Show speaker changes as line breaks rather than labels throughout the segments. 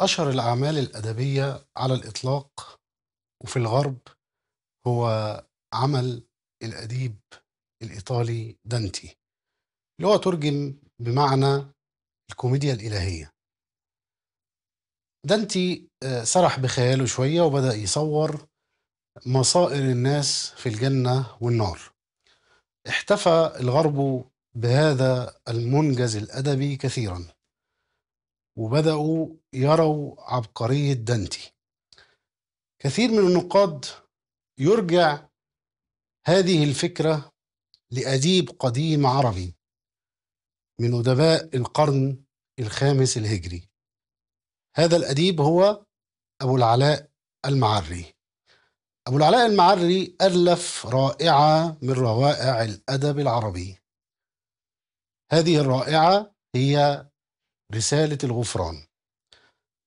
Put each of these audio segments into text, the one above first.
أشهر الأعمال الأدبية على الإطلاق وفي الغرب هو عمل الأديب الإيطالي دانتي اللي هو ترجم بمعنى الكوميديا الإلهية دانتي آه، سرح بخياله شوية وبدأ يصور مصائر الناس في الجنة والنار احتفى الغرب بهذا المنجز الأدبي كثيرا وبدأوا يروا عبقرية دانتي كثير من النقاد يرجع هذه الفكرة لأديب قديم عربي من أدباء القرن الخامس الهجري هذا الأديب هو أبو العلاء المعري أبو العلاء المعري ألف رائعة من روائع الأدب العربي هذه الرائعة هي رسالة الغفران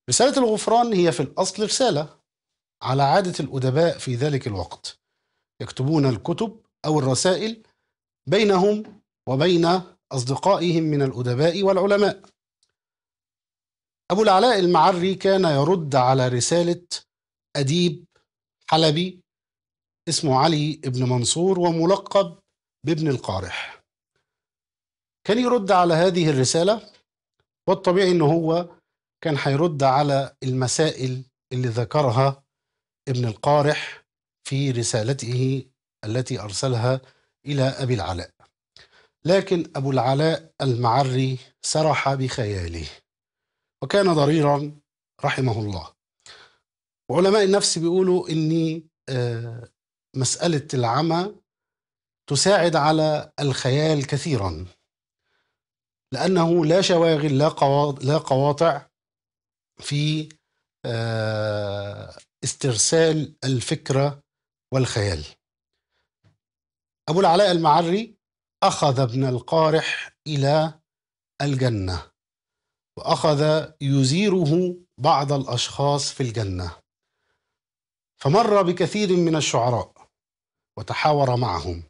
رسالة الغفران هي في الأصل رسالة على عادة الأدباء في ذلك الوقت يكتبون الكتب أو الرسائل بينهم وبين أصدقائهم من الأدباء والعلماء أبو العلاء المعري كان يرد على رسالة أديب حلبي اسمه علي بن منصور وملقب بابن القارح كان يرد على هذه الرسالة والطبيعي ان هو كان هيرد على المسائل اللي ذكرها ابن القارح في رسالته التي ارسلها الى ابي العلاء لكن ابو العلاء المعري سرح بخياله وكان ضريرا رحمه الله وعلماء النفس بيقولوا ان آه، مساله العمى تساعد على الخيال كثيرا لأنه لا شواغل لا لا قواطع في آه، استرسال الفكرة والخيال أبو العلاء المعري أخذ ابن القارح إلى الجنة وأخذ يزيره بعض الأشخاص في الجنة فمر بكثير من الشعراء وتحاور معهم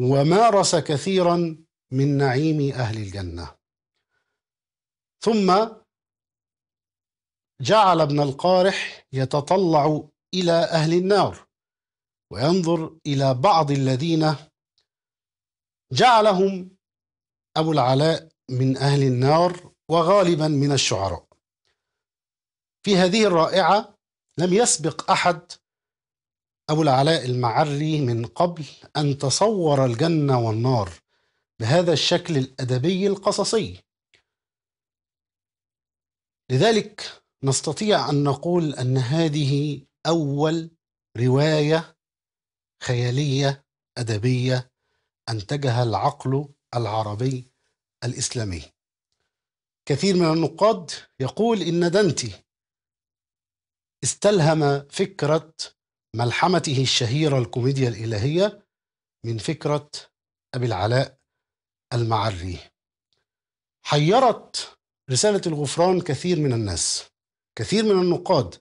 ومارس كثيرا من نعيم أهل الجنة ثم جعل ابن القارح يتطلع إلى أهل النار وينظر إلى بعض الذين جعلهم أبو العلاء من أهل النار وغالبا من الشعراء في هذه الرائعة لم يسبق أحد أبو العلاء المعري من قبل أن تصور الجنة والنار بهذا الشكل الأدبي القصصي لذلك نستطيع أن نقول أن هذه أول رواية خيالية أدبية أنتجها العقل العربي الإسلامي كثير من النقاد يقول إن دانتي استلهم فكرة ملحمته الشهيرة الكوميديا الإلهية من فكرة أبي العلاء المعري حيرت رسالة الغفران كثير من الناس كثير من النقاد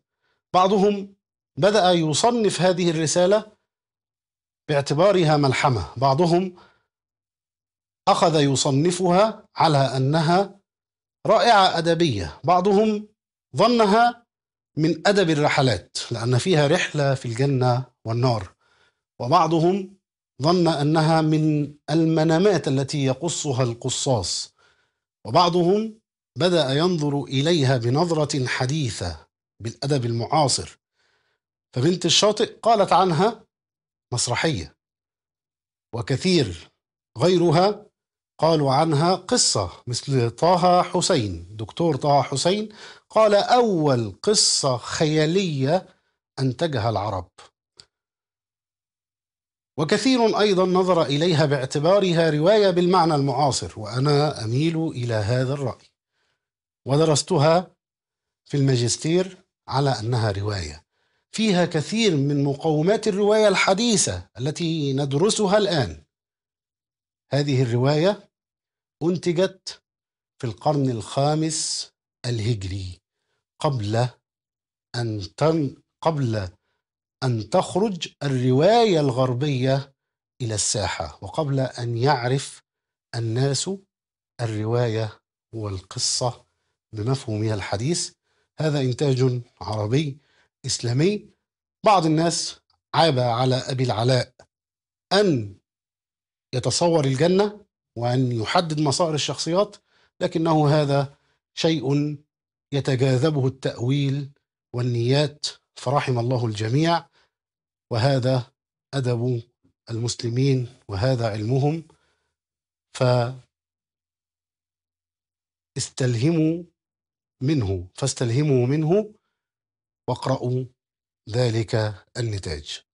بعضهم بدأ يصنف هذه الرسالة باعتبارها ملحمة بعضهم أخذ يصنفها على أنها رائعة أدبية بعضهم ظنها من أدب الرحلات لأن فيها رحلة في الجنة والنار وبعضهم ظن أنها من المنامات التي يقصها القصاص وبعضهم بدأ ينظر إليها بنظرة حديثة بالأدب المعاصر فبنت الشاطئ قالت عنها مسرحية وكثير غيرها قالوا عنها قصة مثل طه حسين دكتور طه حسين قال أول قصة خيالية أنتجها العرب وكثير أيضا نظر إليها باعتبارها رواية بالمعنى المعاصر وأنا أميل إلى هذا الرأي ودرستها في الماجستير على أنها رواية فيها كثير من مقومات الرواية الحديثة التي ندرسها الآن هذه الرواية أنتجت في القرن الخامس الهجري قبل أن تن قبل أن تخرج الرواية الغربية إلى الساحة وقبل أن يعرف الناس الرواية والقصة بمفهومها الحديث هذا إنتاج عربي إسلامي بعض الناس عاب على أبي العلاء أن يتصور الجنة وأن يحدد مصائر الشخصيات لكنه هذا شيء يتجاذبه التأويل والنيات فرحم الله الجميع وهذا أدب المسلمين وهذا علمهم فاستلهموا منه فاستلهموا منه واقرأوا ذلك النتاج